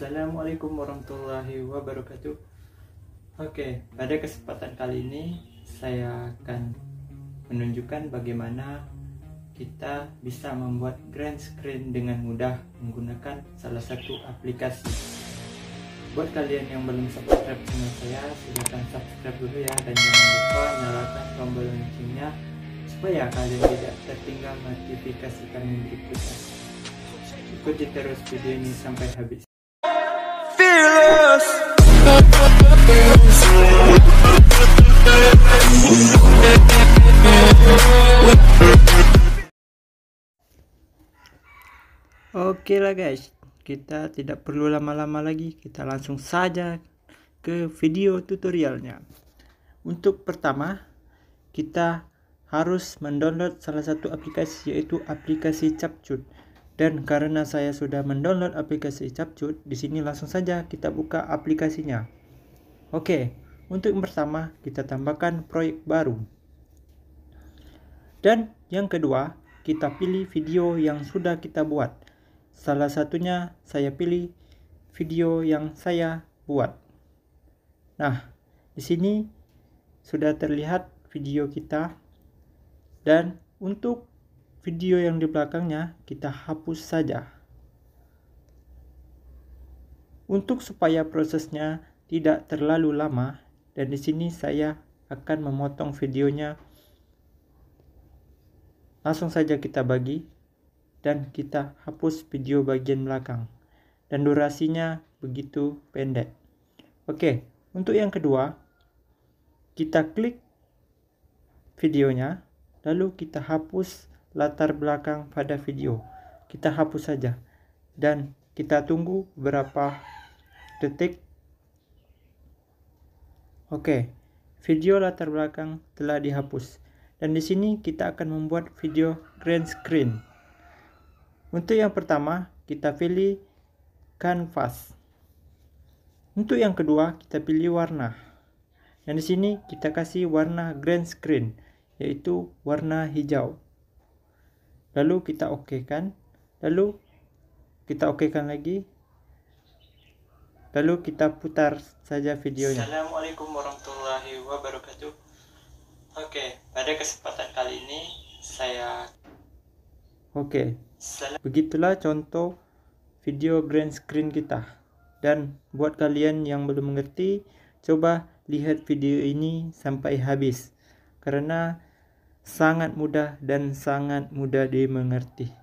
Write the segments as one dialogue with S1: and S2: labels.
S1: Assalamualaikum warahmatullahi wabarakatuh Oke, pada kesempatan kali ini saya akan menunjukkan bagaimana kita bisa membuat grand screen dengan mudah menggunakan salah satu aplikasi Buat kalian yang belum subscribe channel saya, silahkan subscribe dulu ya Dan jangan lupa nyalakan tombol loncengnya supaya kalian tidak tertinggal notifikasi kami berikutnya ikuti terus video ini sampai habis Oke lah guys, kita tidak perlu lama-lama lagi, kita langsung saja ke video tutorialnya. Untuk pertama, kita harus mendownload salah satu aplikasi yaitu aplikasi Capcut. Dan karena saya sudah mendownload aplikasi Capcut, di sini langsung saja kita buka aplikasinya. Oke, untuk yang pertama kita tambahkan proyek baru. Dan yang kedua, kita pilih video yang sudah kita buat. Salah satunya saya pilih video yang saya buat. Nah, di sini sudah terlihat video kita. Dan untuk video yang di belakangnya kita hapus saja. Untuk supaya prosesnya tidak terlalu lama, dan di sini saya akan memotong videonya. Langsung saja kita bagi dan kita hapus video bagian belakang. Dan durasinya begitu pendek. Oke, untuk yang kedua, kita klik videonya, lalu kita hapus latar belakang pada video. Kita hapus saja dan kita tunggu berapa detik. Oke, video latar belakang telah dihapus. Dan di sini kita akan membuat video green screen. Untuk yang pertama, kita pilih canvas. Untuk yang kedua, kita pilih warna. Dan di sini kita kasih warna green screen, yaitu warna hijau lalu kita oke kan lalu kita oke kan lagi lalu kita putar saja videonya Assalamualaikum warahmatullahi wabarakatuh oke pada kesempatan kali ini saya oke begitulah contoh video green screen kita dan buat kalian yang belum mengerti coba lihat video ini sampai habis karena sangat mudah dan sangat mudah dimengerti.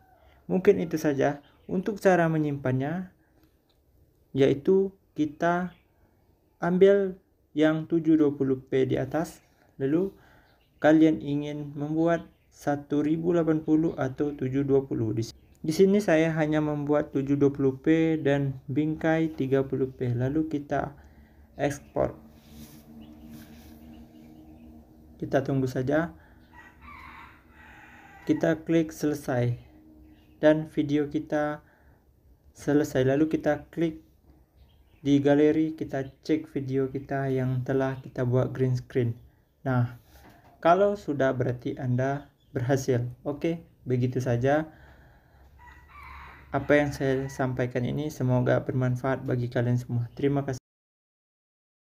S1: Mungkin itu saja untuk cara menyimpannya yaitu kita ambil yang 720p di atas lalu kalian ingin membuat 1080 atau 720 di sini. Di sini saya hanya membuat 720p dan bingkai 30p lalu kita ekspor. Kita tunggu saja kita klik selesai dan video kita selesai lalu kita klik di galeri kita cek video kita yang telah kita buat green screen nah kalau sudah berarti anda berhasil oke begitu saja apa yang saya sampaikan ini semoga bermanfaat bagi kalian semua terima kasih